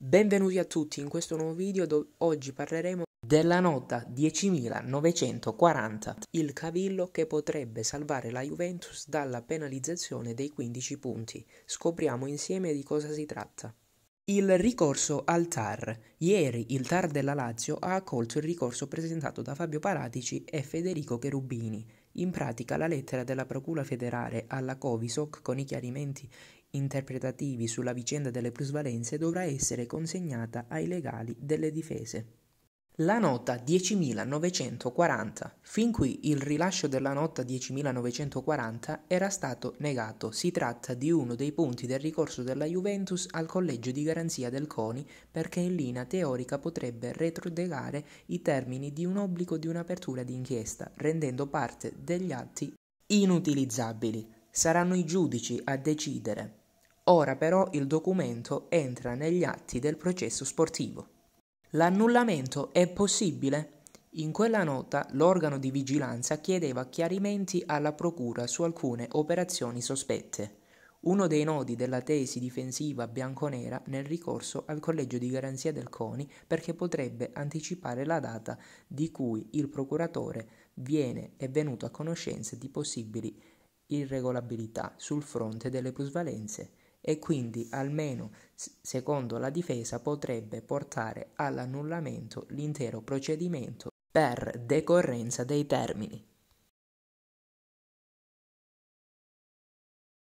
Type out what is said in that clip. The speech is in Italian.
Benvenuti a tutti, in questo nuovo video do- oggi parleremo della nota 10.940, il cavillo che potrebbe salvare la Juventus dalla penalizzazione dei 15 punti. Scopriamo insieme di cosa si tratta. Il ricorso al TAR. Ieri il TAR della Lazio ha accolto il ricorso presentato da Fabio Paratici e Federico Cherubini. In pratica la lettera della Procura federale alla Covisoc con i chiarimenti interpretativi sulla vicenda delle plusvalenze dovrà essere consegnata ai legali delle difese. La nota 10.940. Fin qui il rilascio della nota 10.940 era stato negato. Si tratta di uno dei punti del ricorso della Juventus al collegio di garanzia del CONI perché in linea teorica potrebbe retrodegare i termini di un obbligo di un'apertura di inchiesta, rendendo parte degli atti inutilizzabili. Saranno i giudici a decidere. Ora però il documento entra negli atti del processo sportivo. L'annullamento è possibile? In quella nota l'organo di vigilanza chiedeva chiarimenti alla Procura su alcune operazioni sospette, uno dei nodi della tesi difensiva bianconera nel ricorso al Collegio di Garanzia del CONI perché potrebbe anticipare la data di cui il procuratore viene e venuto a conoscenza di possibili irregolabilità sul fronte delle plusvalenze e quindi almeno secondo la difesa potrebbe portare all'annullamento l'intero procedimento per decorrenza dei termini.